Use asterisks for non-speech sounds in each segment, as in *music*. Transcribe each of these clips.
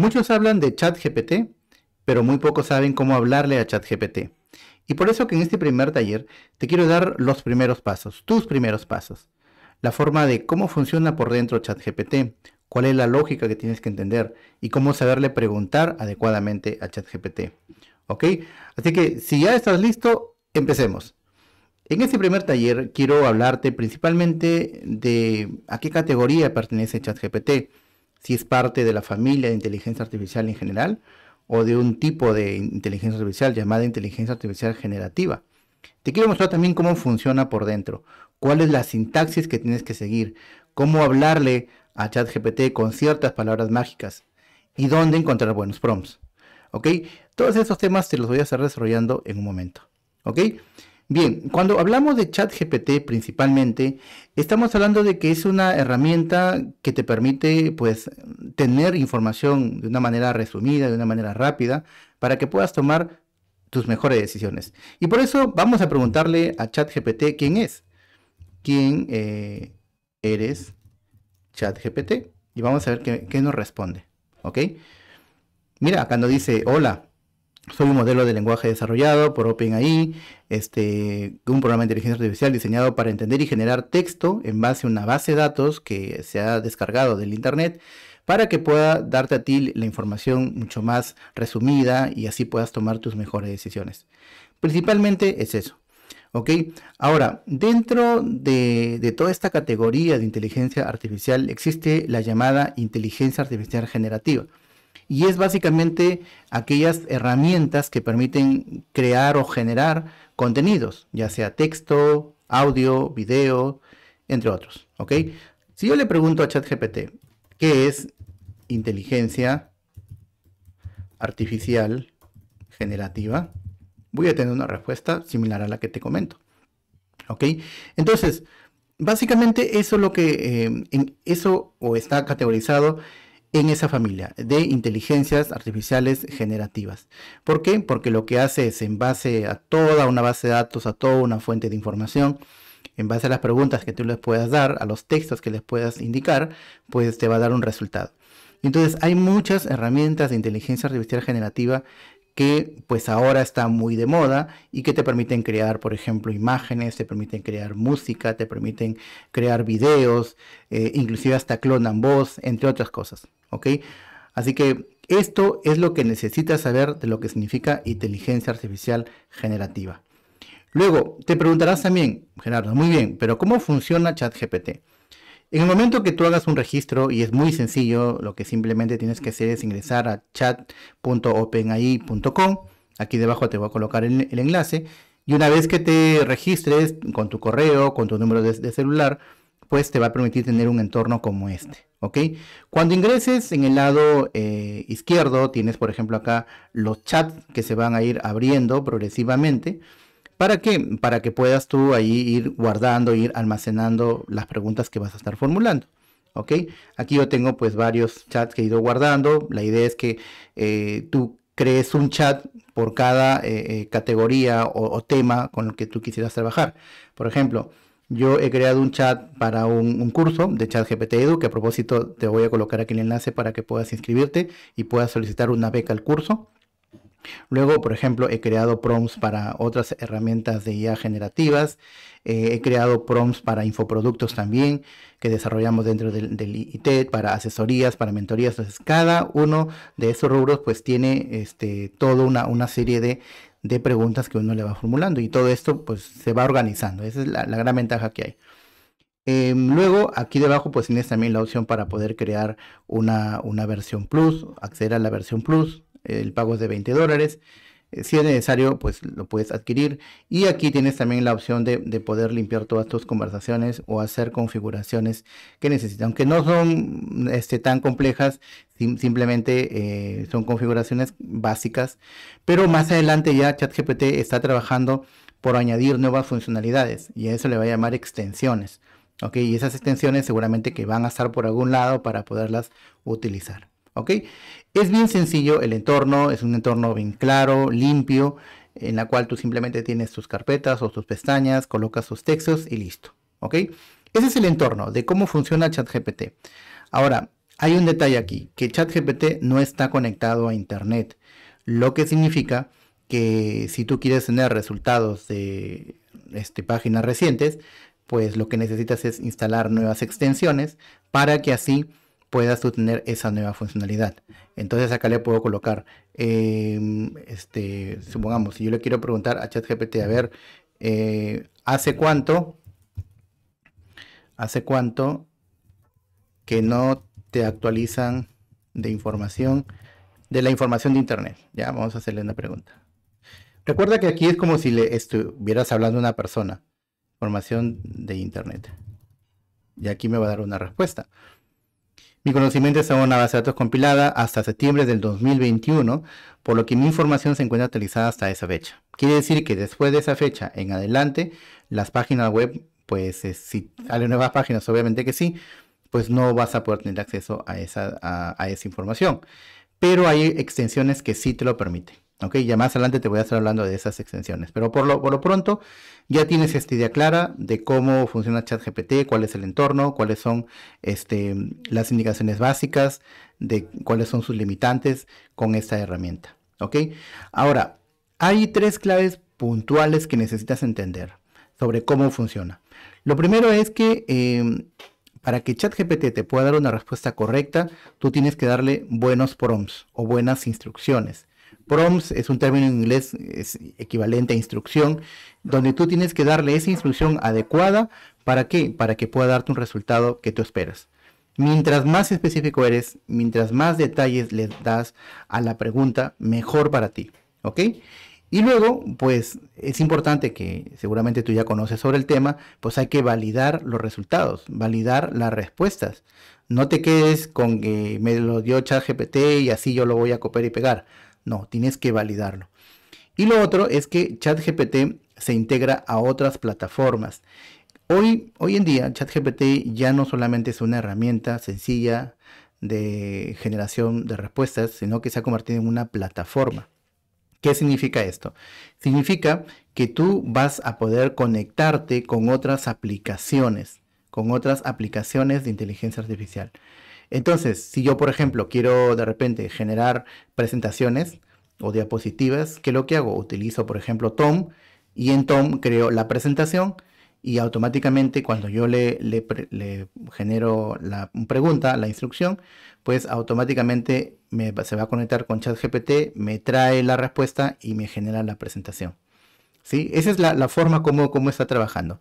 Muchos hablan de ChatGPT, pero muy pocos saben cómo hablarle a ChatGPT. Y por eso que en este primer taller te quiero dar los primeros pasos, tus primeros pasos. La forma de cómo funciona por dentro ChatGPT, cuál es la lógica que tienes que entender y cómo saberle preguntar adecuadamente a ChatGPT. ¿Ok? Así que si ya estás listo, empecemos. En este primer taller quiero hablarte principalmente de a qué categoría pertenece ChatGPT si es parte de la familia de inteligencia artificial en general o de un tipo de inteligencia artificial llamada inteligencia artificial generativa. Te quiero mostrar también cómo funciona por dentro, cuál es la sintaxis que tienes que seguir, cómo hablarle a ChatGPT con ciertas palabras mágicas y dónde encontrar buenos prompts. ¿Ok? Todos esos temas te los voy a estar desarrollando en un momento. ¿Ok? Bien, cuando hablamos de ChatGPT principalmente, estamos hablando de que es una herramienta que te permite pues tener información de una manera resumida, de una manera rápida, para que puedas tomar tus mejores decisiones. Y por eso vamos a preguntarle a ChatGPT quién es. ¿Quién eh, eres ChatGPT? Y vamos a ver qué, nos responde. ¿Ok? Mira, acá nos dice, hola, soy un modelo de lenguaje desarrollado por OpenAI, este, un programa de inteligencia artificial diseñado para entender y generar texto en base a una base de datos que se ha descargado del Internet para que pueda darte a ti la información mucho más resumida y así puedas tomar tus mejores decisiones. Principalmente es eso. ¿Ok? Ahora, dentro de toda esta categoría de inteligencia artificial existe la llamada inteligencia artificial generativa y es básicamente aquellas herramientas que permiten crear o generar contenidos, ya sea texto, audio, video, entre otros. ¿ok? Si yo le pregunto a ChatGPT qué es inteligencia artificial generativa, voy a tener una respuesta similar a la que te comento. ¿Ok? Entonces, básicamente eso lo que, eh, eso o está categorizado en esa familia de inteligencias artificiales generativas. ¿Por qué? Porque lo que hace es en base a toda una base de datos, a toda una fuente de información, en base a las preguntas que tú les puedas dar, a los textos que les puedas indicar, pues te va a dar un resultado. Entonces hay muchas herramientas de inteligencia artificial generativa que pues ahora está muy de moda y que te permiten crear, por ejemplo, imágenes, te permiten crear música, te permiten crear videos, eh, inclusive hasta clonan voz, entre otras cosas, ¿ok? Así que esto es lo que necesitas saber de lo que significa inteligencia artificial generativa. Luego, te preguntarás también, Gerardo, muy bien, pero ¿cómo funciona ChatGPT? En el momento que tú hagas un registro, y es muy sencillo, lo que simplemente tienes que hacer es ingresar a chat.openai.com. Aquí debajo te voy a colocar el, enlace. Y una vez que te registres con tu correo, con tu número de, celular, pues te va a permitir tener un entorno como este. ¿ok? Cuando ingreses en el lado eh, izquierdo, tienes por ejemplo acá los chats que se van a ir abriendo progresivamente. ¿Para qué? Para que puedas tú ahí ir guardando, ir almacenando las preguntas que vas a estar formulando. ¿Ok? Aquí yo tengo pues varios chats que he ido guardando. La idea es que eh, tú crees un chat por cada eh, eh, categoría o, tema con el que tú quisieras trabajar. Por ejemplo, yo he creado un chat para un, curso de ChatGPT Edu, que a propósito te voy a colocar aquí el enlace para que puedas inscribirte y puedas solicitar una beca al curso. Luego, por ejemplo, he creado prompts para otras herramientas de IA generativas, eh, he creado prompts para infoproductos también que desarrollamos dentro del, del, IT, para asesorías, para mentorías. Entonces, cada uno de esos rubros pues tiene este, toda una, serie de, preguntas que uno le va formulando y todo esto pues se va organizando. Esa es la, gran ventaja que hay. Em, luego, aquí debajo, pues tienes también la opción para poder crear una versión plus, acceder a la versión plus, el pago es de 20 dólares. Eh, si es necesario, pues lo puedes adquirir. Y aquí tienes también la opción de, poder limpiar todas tus conversaciones o hacer configuraciones que necesitas. Aunque no son este, tan complejas, simplemente eh, son configuraciones básicas. Pero más adelante ya ChatGPT está trabajando por añadir nuevas funcionalidades y a eso le va a llamar extensiones. ¿ok? Y esas extensiones seguramente que van a estar por algún lado para poderlas utilizar. ¿ok? Es bien sencillo el entorno, es un entorno bien claro, limpio, en la cual tú simplemente tienes tus carpetas o tus pestañas, colocas tus textos y listo. ¿Ok? Ese es el entorno de cómo funciona ChatGPT. Ahora, hay un detalle aquí, que ChatGPT no está conectado a Internet, lo que significa que si tú quieres tener resultados de este, páginas recientes, pues lo que necesitas es instalar nuevas extensiones para que así Puedas tener esa nueva funcionalidad. Entonces acá le puedo colocar, em, este, supongamos, si yo le quiero preguntar a ChatGPT, a ver, eh, ¿hace cuánto? ¿Hace cuánto que no te actualizan de información, de la información de Internet? Ya, vamos a hacerle una pregunta. Recuerda que aquí es como si le estuvieras hablando a una persona. Información de Internet. Y aquí me va a dar una respuesta. Mi conocimiento está en una base de datos compilada hasta septiembre del 2021, por lo que mi información se encuentra actualizada hasta esa fecha. Quiere decir que después de esa fecha en adelante, las páginas web, pues eh, si hay nuevas páginas, obviamente que sí, pues no vas a poder tener acceso a esa, a esa información. Pero hay extensiones que sí te lo permiten. Ok, ya más adelante te voy a estar hablando de esas extensiones. Pero por lo, pronto ya tienes esta idea clara de cómo funciona ChatGPT, cuál es el entorno, cuáles son este, las indicaciones básicas, de cuáles son sus limitantes con esta herramienta. Ok, ahora hay tres claves puntuales que necesitas entender sobre cómo funciona. Lo primero es que em, para que ChatGPT te pueda dar una respuesta correcta, tú tienes que darle buenos prompts o buenas instrucciones. Prompts es un término en inglés equivalente a instrucción, donde tú tienes que darle esa instrucción adecuada para qué? Para que pueda darte un resultado que tú esperas. Mientras más específico eres, mientras más detalles le das a la pregunta, mejor para ti, Y luego, pues es importante que seguramente tú ya conoces sobre el tema, pues hay que validar los resultados, validar las respuestas. No te quedes con que me lo dio ChatGPT y así yo lo voy a copiar y pegar. No, tienes que validarlo. Y lo otro es que ChatGPT se integra a otras plataformas. Hoy, en día, ChatGPT ya no solamente es una herramienta sencilla de generación de respuestas, sino que se ha convertido en una plataforma. ¿Qué significa esto? Significa que tú vas a poder conectarte con otras aplicaciones, con otras aplicaciones de inteligencia artificial. Entonces, si yo, por ejemplo, quiero de repente generar presentaciones o diapositivas, ¿qué es lo que hago? Utilizo, por ejemplo, Tom y en Tom creo la presentación y automáticamente cuando yo le, genero la pregunta, la instrucción, pues automáticamente me, se va a conectar con ChatGPT, me trae la respuesta y me genera la presentación. ¿Sí? Esa es la, forma como, como está trabajando.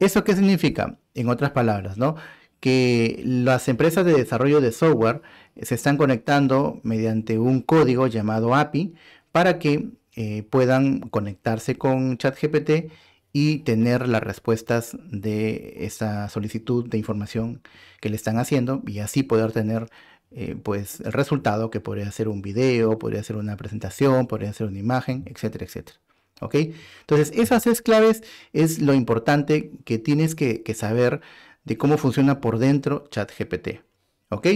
¿Eso qué significa? En otras palabras, ¿no? que las empresas de desarrollo de software se están conectando mediante un código llamado API para que eh, puedan conectarse con ChatGPT y tener las respuestas de esa solicitud de información que le están haciendo y así poder tener eh, pues el resultado que podría ser un video, podría ser una presentación, podría ser una imagen, etcétera, etcétera. ¿Ok? Entonces esas tres claves es lo importante que tienes que, que saber de cómo funciona por dentro ChatGPT. ¿Ok?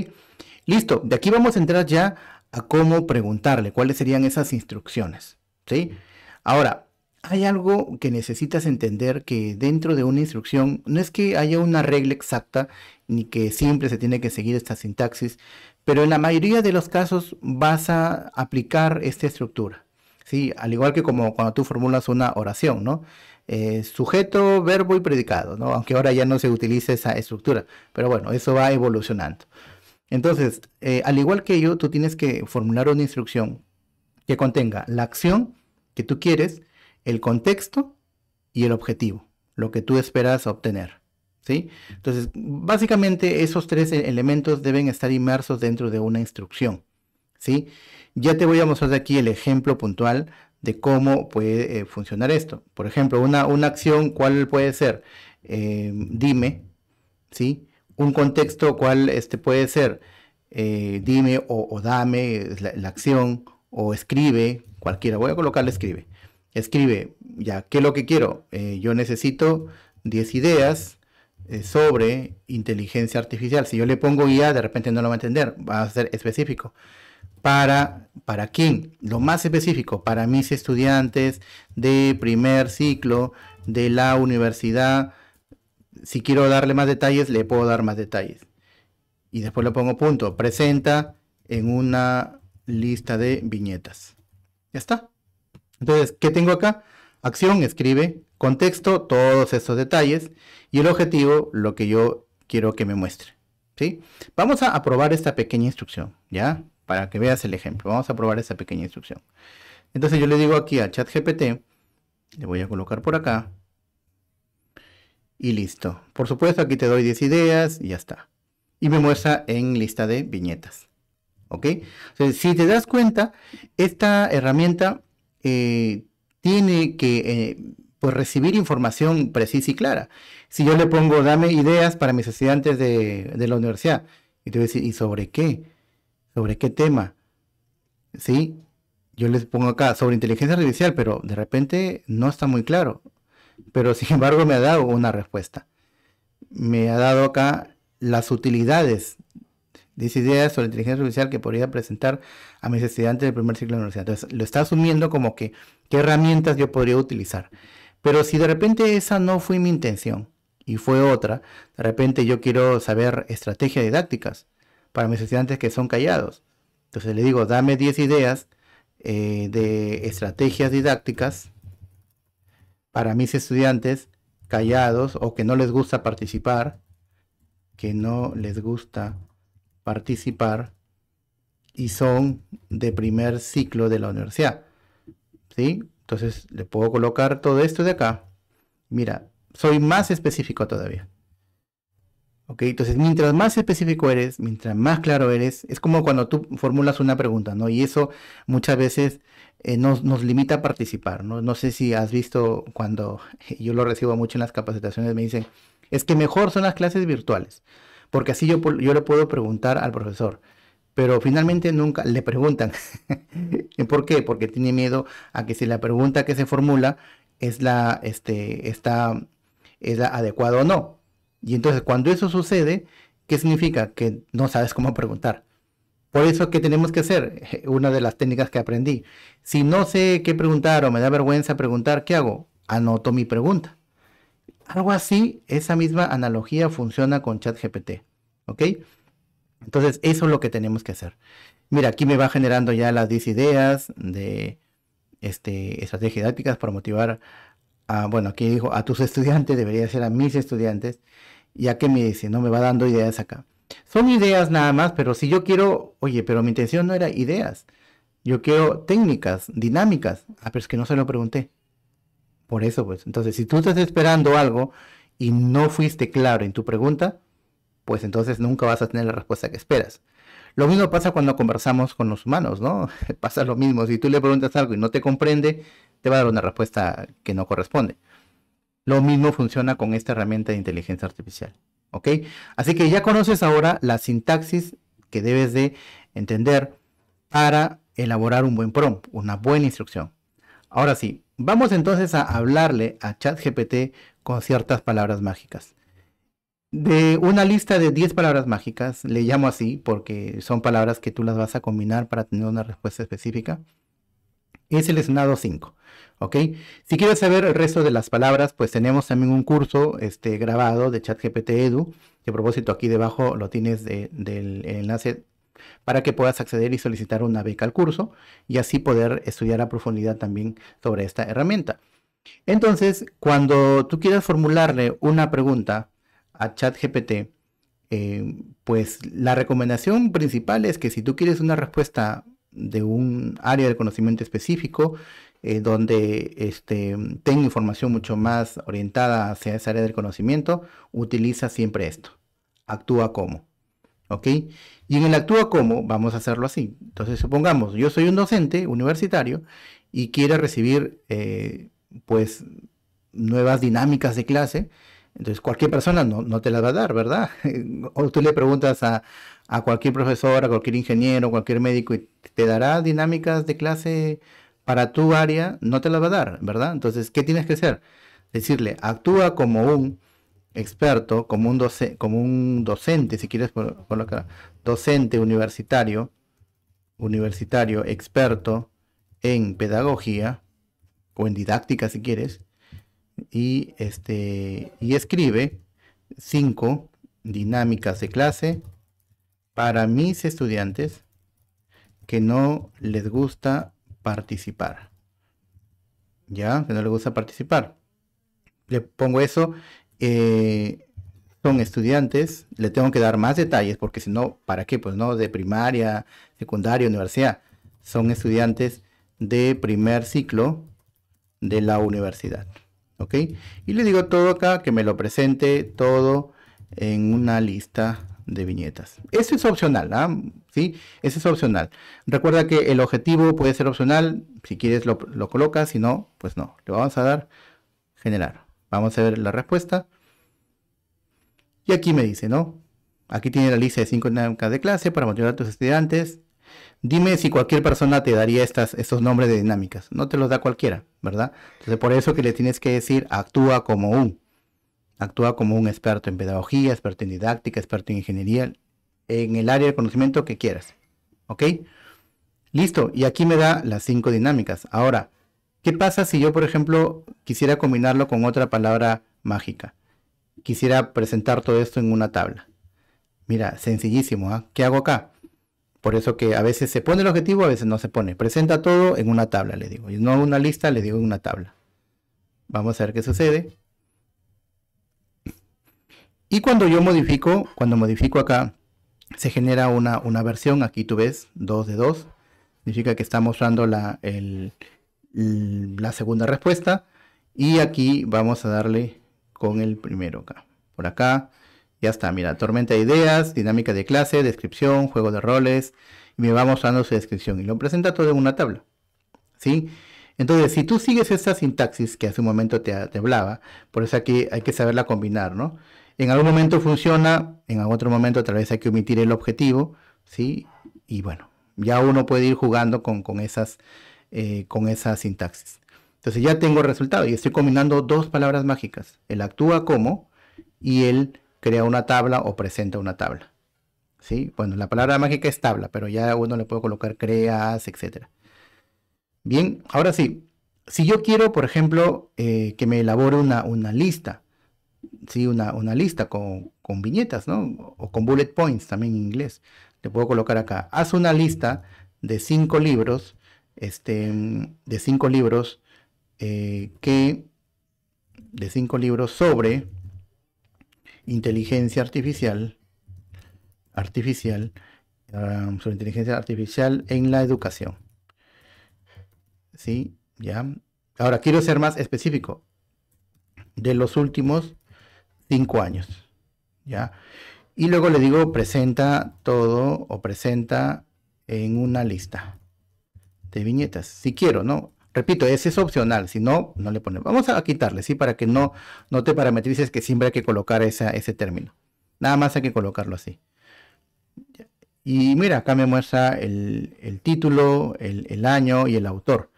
Listo, de aquí vamos a entrar ya a cómo preguntarle, cuáles serían esas instrucciones. ¿Sí? Ahora, hay algo que necesitas entender que dentro de una instrucción no es que haya una regla exacta ni que siempre se tiene que seguir esta sintaxis, pero en la mayoría de los casos vas a aplicar esta estructura. ¿sí? Al igual que como cuando tú formulas una oración, ¿no? Eh, sujeto, verbo y predicado, ¿no? Aunque ahora ya no se utilice esa estructura, pero bueno, eso va evolucionando. Entonces, eh, al igual que yo, tú tienes que formular una instrucción que contenga la acción que tú quieres, el contexto y el objetivo, lo que tú esperas obtener. ¿Sí? Entonces, básicamente esos tres elementos deben estar inmersos dentro de una instrucción. ¿sí? Ya te voy a mostrar de aquí el ejemplo puntual de cómo puede eh, funcionar esto. Por ejemplo, una, acción, ¿cuál puede ser? Em, dime, ¿sí? Un contexto, ¿cuál este, puede ser? Eh, dime o, dame la, la, acción o escribe, cualquiera. Voy a colocarle escribe. Escribe, ya, ¿qué es lo que quiero? Eh, yo necesito 10 ideas sobre inteligencia artificial. Si yo le pongo IA, de repente no lo va a entender, va a ser específico para, ¿para quién? Lo más específico, para mis estudiantes de primer ciclo de la universidad. Si quiero darle más detalles, le puedo dar más detalles. Y después lo pongo punto. Presenta en una lista de viñetas. Ya está. Entonces, ¿qué tengo acá? Acción, escribe, contexto, todos estos detalles y el objetivo, lo que yo quiero que me muestre. ¿sí? Vamos a probar esta pequeña instrucción, ¿ya? para que veas el ejemplo. Vamos a probar esa pequeña instrucción. Entonces yo le digo aquí a GPT le voy a colocar por acá y listo. Por supuesto aquí te doy 10 ideas y ya está. Y me muestra en lista de viñetas. ¿Ok? Entonces, si te das cuenta, esta herramienta eh, tiene que eh, pues, recibir información precisa y clara. Si yo le pongo dame ideas para mis estudiantes de, de la universidad, y te voy a decir, ¿y sobre qué? sobre qué tema. ¿Sí? Yo les pongo acá sobre inteligencia artificial, pero de repente no está muy claro. Pero *laughs* sin embargo me ha dado una respuesta. Me ha dado acá las utilidades esa ideas sobre inteligencia artificial que podría presentar a mis estudiantes del primer ciclo de universidad. Entonces, lo está asumiendo como que qué herramientas yo podría utilizar. Pero si de repente esa no fue mi intención y fue otra, de repente yo quiero saber estrategias didácticas para mis estudiantes que son callados. Entonces le digo, dame 10 ideas eh, de estrategias didácticas para mis estudiantes callados o que no les gusta participar, que no les gusta participar y son de primer ciclo de la universidad. ¿Sí? Entonces le puedo colocar todo esto de acá. Mira, soy más específico todavía. Entonces, mientras más específico eres, mientras más claro eres, es como cuando tú formulas una pregunta, ¿no? Y eso muchas veces eh, nos, limita a participar, ¿no? No sé si has visto cuando *laughs* yo lo recibo mucho en las capacitaciones, me dicen, es que mejor son las clases virtuales, porque así yo, yo le puedo preguntar al profesor, pero finalmente nunca le preguntan. *laughs* ¿Por qué? Porque tiene miedo a que si la pregunta que se formula es la, este, está, es la adecuada o no. Y entonces cuando eso sucede, ¿qué significa? Que no sabes cómo preguntar. Por eso, ¿qué tenemos que hacer? *laughs* Una de las técnicas que aprendí. Si no sé qué preguntar o me da vergüenza preguntar, ¿qué hago? Anoto mi pregunta. Algo así, esa misma analogía funciona con ChatGPT. ¿Ok? Entonces, eso es lo que tenemos que hacer. Mira, aquí me va generando ya las 10 ideas de este, estrategias didácticas para motivar a, bueno, aquí dijo, a tus *laughs* estudiantes, debería ser a mis estudiantes ya que me dice, no me va dando ideas acá. Son ideas nada más, pero si yo quiero, oye, pero mi intención no era ideas, yo quiero técnicas, dinámicas. Ah, pero es que no se lo pregunté. Por eso, pues, entonces, si tú estás esperando algo y no fuiste claro en tu pregunta, pues entonces nunca vas a tener la respuesta que esperas. Lo mismo pasa cuando conversamos con los humanos, ¿no? *laughs* Pasa lo mismo, si tú le preguntas algo y no te comprende, te va a dar una respuesta que no corresponde. Lo mismo funciona con esta herramienta de inteligencia artificial. Así que ya conoces ahora la sintaxis que debes de entender para elaborar un buen prompt, una buena instrucción. Ahora sí, vamos entonces a hablarle a ChatGPT con ciertas palabras mágicas. De una lista de 10 palabras mágicas, le llamo así porque son palabras que tú las vas a combinar para tener una respuesta específica es el 5. ¿Ok? Si quieres saber el resto de las palabras, pues tenemos también un curso este, grabado de ChatGPT Edu. De propósito, aquí debajo lo tienes del enlace para que puedas acceder y solicitar una beca al curso y así poder estudiar a profundidad también sobre esta herramienta. Entonces, cuando tú quieras formularle una pregunta a ChatGPT, eh, pues la recomendación principal es que si tú quieres una respuesta de un área de conocimiento específico eh, donde este, tenga información mucho más orientada hacia esa área del conocimiento, utiliza siempre esto. Actúa como. Y en el actúa como vamos a hacerlo así. Entonces, supongamos, yo soy un docente universitario y quiero recibir, eh, pues, nuevas dinámicas de clase. Entonces, cualquier persona no, no te la va a dar, ¿verdad? *laughs* O tú le preguntas a, cualquier profesor, a cualquier ingeniero, cualquier médico, y te dará dinámicas de clase para tu área, no te las va a dar, ¿verdad? Entonces, ¿qué tienes que hacer? Decirle, actúa como un experto, como un, como un docente, si quieres colocar, docente universitario, universitario experto en pedagogía o en didáctica, si quieres, y, este, y escribe cinco dinámicas de clase para mis estudiantes que no les gusta participar. ¿Ya? Que no les gusta participar. Le pongo eso. Eh, son estudiantes, le tengo que dar más detalles porque si no, ¿para qué? Pues no, de primaria, secundaria, universidad. Son estudiantes de primer ciclo de la universidad. Y le digo todo acá, que me lo presente todo en una lista de viñetas. Eso es opcional, ¿ah? Eso es opcional. Recuerda que el objetivo puede ser opcional, si quieres lo, lo colocas, si no, pues no. Le vamos a dar generar. Vamos a ver la respuesta. Y aquí me dice, ¿no? Aquí tiene la lista de 5 dinámicas de clase para motivar a tus estudiantes. Dime si cualquier persona te daría estas, estos nombres de dinámicas. No te los da cualquiera, ¿verdad? Entonces por eso que le tienes que decir, actúa como un. Actúa como un experto en pedagogía, experto en didáctica, experto en ingeniería, en el área de conocimiento que quieras. ¿Ok? Listo. Y aquí me da las cinco dinámicas. Ahora, ¿qué pasa si yo, por ejemplo, quisiera combinarlo con otra palabra mágica? Quisiera presentar todo esto en una tabla. Mira, sencillísimo. ¿ah? ¿Qué hago acá? Por eso que a veces se pone el objetivo, a veces no se pone. Presenta todo en una tabla, le digo. Y no una lista, le digo en una tabla. Vamos a ver qué sucede. Y cuando yo modifico, cuando modifico acá, se genera una, versión. Aquí tú ves 2 de 2. Significa que está mostrando la, la segunda respuesta. Y aquí vamos a darle con el primero acá. Por acá ya está, mira, tormenta de ideas, dinámica de clase, descripción, juego de roles, y me va mostrando su descripción y lo presenta todo en una tabla. ¿Sí? Entonces, si tú sigues esa sintaxis que hace un momento te, hablaba, por eso aquí hay que saberla combinar, ¿no? En algún momento funciona, en algún otro momento tal vez hay que omitir el objetivo, ¿sí? Y bueno, ya uno puede ir jugando con, con esas, eh, con esa sintaxis. Entonces ya tengo el resultado y estoy combinando dos palabras mágicas, el actúa como y el crea una tabla o presenta una tabla. ¿Sí? Bueno, la palabra mágica es tabla, pero ya uno le puede colocar creas, etc. Bien, ahora sí, si yo quiero, por ejemplo, eh, que me elabore una, una lista, ¿sí? una, una lista con, con, viñetas, ¿no? O con bullet points también en inglés. Le puedo colocar acá, haz una lista de cinco libros, este, de cinco libros eh, que, de cinco libros sobre inteligencia artificial, artificial, um, sobre inteligencia artificial en la educación. ¿Sí? ¿Ya? Ahora, quiero ser más específico. De los últimos cinco años. ¿Ya? Y luego le digo, presenta todo o presenta en una lista de viñetas. Si quiero, ¿no? Repito, ese es opcional, si no, no le ponemos. Vamos a quitarle, ¿sí? Para que no, no te parametrices que siempre hay que colocar ese término. Nada más hay que colocarlo así. Y mira, acá me muestra el, título, el, año y el autor.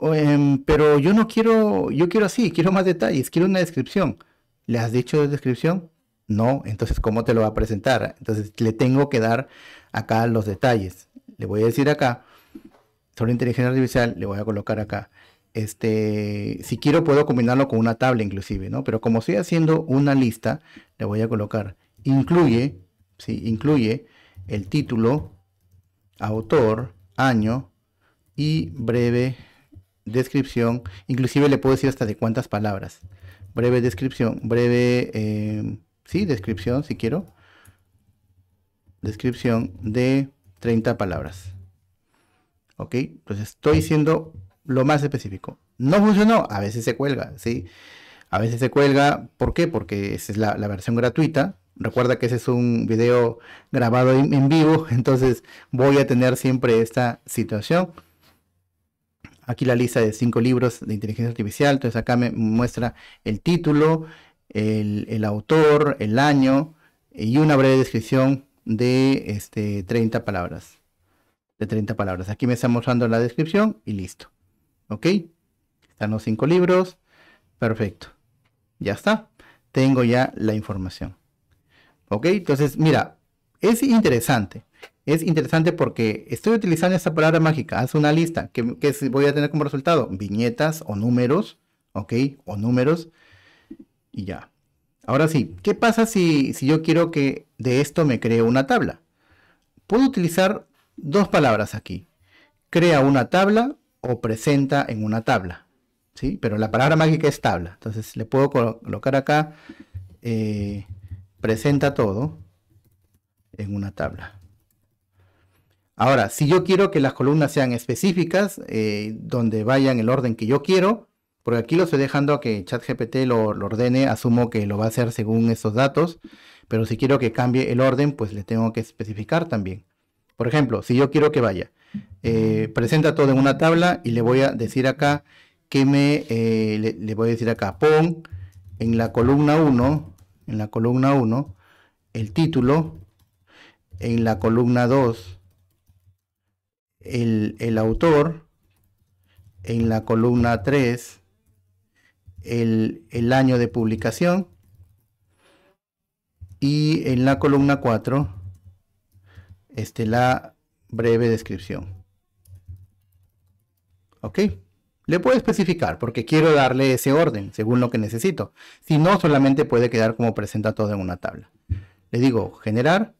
Em, pero yo no quiero, yo quiero así, quiero más detalles, quiero una descripción. ¿Le has dicho descripción? No, entonces ¿cómo te lo va a presentar? Entonces le tengo que dar acá los detalles. Le voy a decir acá, sobre inteligencia artificial, le voy a colocar acá. Este, si quiero puedo combinarlo con una tabla inclusive, ¿no? Pero como estoy haciendo una lista, le voy a colocar incluye, sí, incluye el título, autor, año y breve descripción. Inclusive le puedo decir hasta de cuántas palabras. Breve descripción, breve, eh, sí, descripción si quiero. Descripción de 30 palabras. ¿Ok? Entonces estoy siendo lo más específico. No funcionó, a veces se cuelga, ¿sí? A veces se cuelga, ¿por qué? Porque esa es la, versión gratuita. Recuerda que ese es un video grabado en, vivo, *laughs* entonces voy a tener siempre esta situación. Aquí la lista de cinco libros de inteligencia artificial, entonces acá me muestra el título, el, autor, el año y una breve descripción de este, 30 palabras de 30 palabras. Aquí me está mostrando la descripción y listo. ¿Ok? Están los cinco libros. Perfecto. Ya está. Tengo ya la información. ¿Ok? Entonces, mira, es interesante. Es interesante porque estoy utilizando esta palabra mágica. Haz una lista. ¿Qué, voy a tener como resultado? Viñetas o números. ¿Ok? O números. Y ya. Ahora sí, ¿qué pasa si, si yo quiero que de esto me cree una tabla? Puedo utilizar dos palabras aquí. Crea una tabla o presenta en una tabla. ¿sí? Pero la palabra mágica es tabla. Entonces le puedo colocar acá eh, presenta todo en una tabla. Ahora, si yo quiero que las columnas sean específicas, eh, donde vayan el orden que yo quiero, porque aquí lo estoy dejando a que ChatGPT lo ordene, asumo que lo va a hacer según esos datos, pero si quiero que cambie el orden, pues le tengo que especificar también. Por ejemplo, si yo quiero que vaya, eh, presenta todo en una tabla y le voy a decir acá que me, eh, le, voy a decir acá, pon en la columna 1, en la columna 1, el título, en la columna 2, el, autor, en la columna 3, el año de publicación, y en la columna 4, este, la breve descripción. ¿Ok? Le puedo especificar porque quiero darle ese orden según lo que necesito. Si no, solamente puede quedar como presenta todo en una tabla. Le digo generar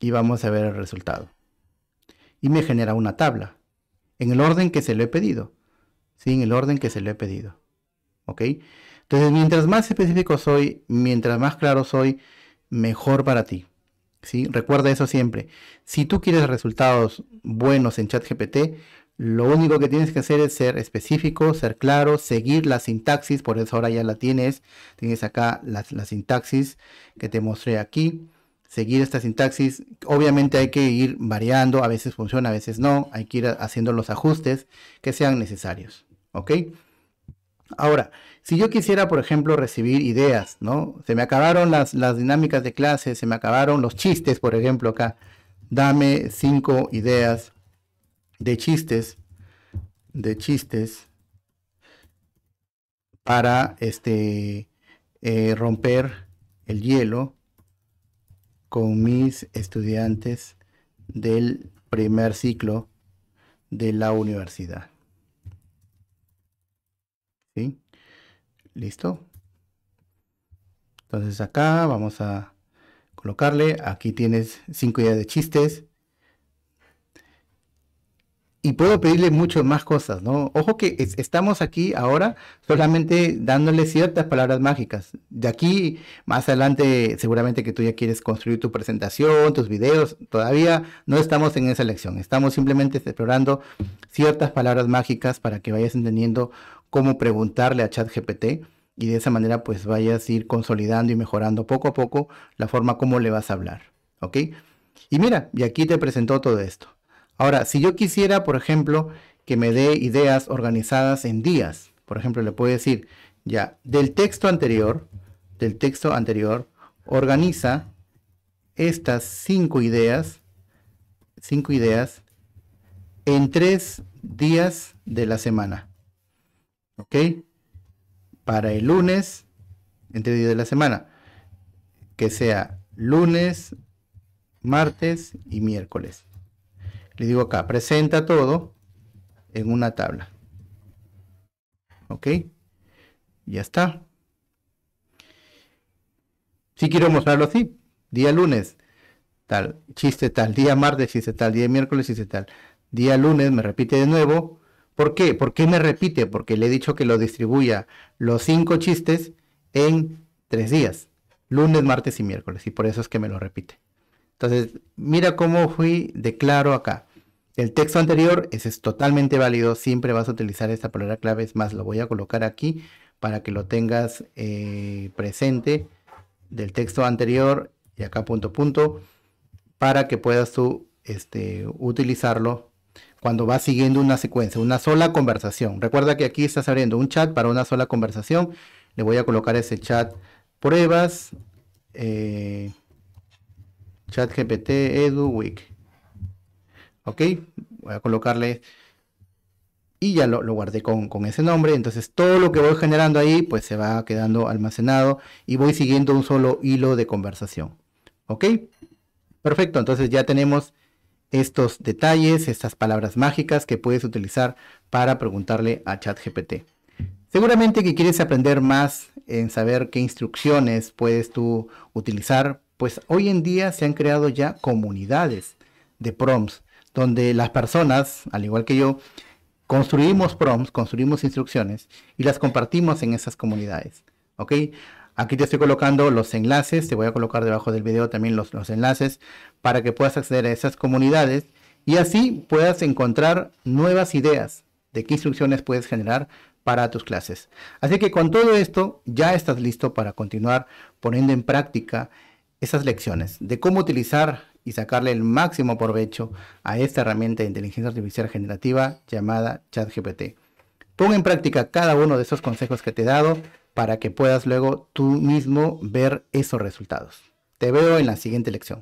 y vamos a ver el resultado. Y me genera una tabla en el orden que se lo he pedido. ¿sí? En el orden que se lo he pedido. ¿Ok? Entonces, mientras más específico soy, mientras más claro soy, mejor para ti. Recuerda eso siempre. Si tú quieres resultados buenos en ChatGPT, lo único que tienes que hacer es ser específico, ser claro, seguir la sintaxis, por eso ahora ya la tienes. Tienes acá la, la sintaxis que te mostré aquí. Seguir esta sintaxis, obviamente hay que ir variando, a veces funciona, a veces no, hay que ir haciendo los ajustes que sean necesarios. ¿Ok? Ahora, si yo quisiera, por ejemplo, recibir ideas, ¿no? Se me acabaron las, dinámicas de clase, se me acabaron los chistes, por ejemplo, acá. Dame cinco ideas de chistes, de chistes para este, eh, romper el hielo con mis estudiantes del primer ciclo de la universidad. Listo. Entonces acá vamos a colocarle. Aquí tienes cinco ideas de chistes. Y puedo pedirle mucho más cosas, ¿no? Ojo que estamos aquí ahora solamente dándole ciertas palabras mágicas. De aquí, más adelante, seguramente que tú ya quieres construir tu presentación, tus videos. Todavía no estamos en esa lección. Estamos simplemente explorando ciertas palabras mágicas para que vayas entendiendo cómo preguntarle a ChatGPT y de esa manera pues vayas a ir consolidando y mejorando poco a poco la forma como le vas a hablar, ¿ok? Y mira, y aquí te presentó todo esto. Ahora, si yo quisiera, por ejemplo, que me dé ideas organizadas en días, por ejemplo, le puedo decir, ya, del texto anterior, del texto anterior, organiza estas cinco ideas, cinco ideas, en tres días de la semana. ¿ok? Para el lunes, entre día de la semana, que sea lunes, martes y miércoles. Le digo acá, presenta todo en una tabla. ¿Ok? Ya está. Si quiero mostrarlo así, día lunes, tal, chiste tal, día martes, chiste tal, día miércoles, chiste tal. Día lunes, me repite de nuevo, ¿Por qué? ¿Por qué me repite? Porque le he dicho que lo distribuya los cinco chistes en tres días, lunes, martes y miércoles, y por eso es que me lo repite. Entonces, mira cómo fui de claro acá. El texto anterior es totalmente válido, siempre vas a utilizar esta palabra clave, es más, lo voy a colocar aquí para que lo tengas eh, presente del texto anterior y acá punto punto para que puedas tú este, utilizarlo cuando va siguiendo una secuencia, una sola conversación. Recuerda que aquí estás abriendo un chat para una sola conversación. Le voy a colocar ese chat pruebas, eh, chat GPT, Week Ok, voy a colocarle y ya lo, guardé con, con, ese nombre. Entonces todo lo que voy generando ahí pues se va quedando almacenado y voy siguiendo un solo hilo de conversación. Ok, perfecto. Entonces ya tenemos estos detalles, estas palabras mágicas que puedes utilizar para preguntarle a ChatGPT. Seguramente que quieres aprender más en saber qué instrucciones puedes tú utilizar, pues hoy en día se han creado ya comunidades de prompts donde las personas, al igual que yo, construimos prompts, construimos instrucciones y las compartimos en esas comunidades. ¿ok? Aquí te estoy colocando los enlaces, te voy a colocar debajo del video también los, enlaces para que puedas acceder a esas comunidades y así puedas encontrar nuevas ideas de qué instrucciones puedes generar para tus clases. Así que con todo esto ya estás listo para continuar poniendo en práctica esas lecciones de cómo utilizar y sacarle el máximo provecho a esta herramienta de inteligencia artificial generativa llamada ChatGPT. Pon en práctica cada uno de esos consejos que te he dado para que puedas luego tú mismo ver esos resultados. Te veo en la siguiente lección.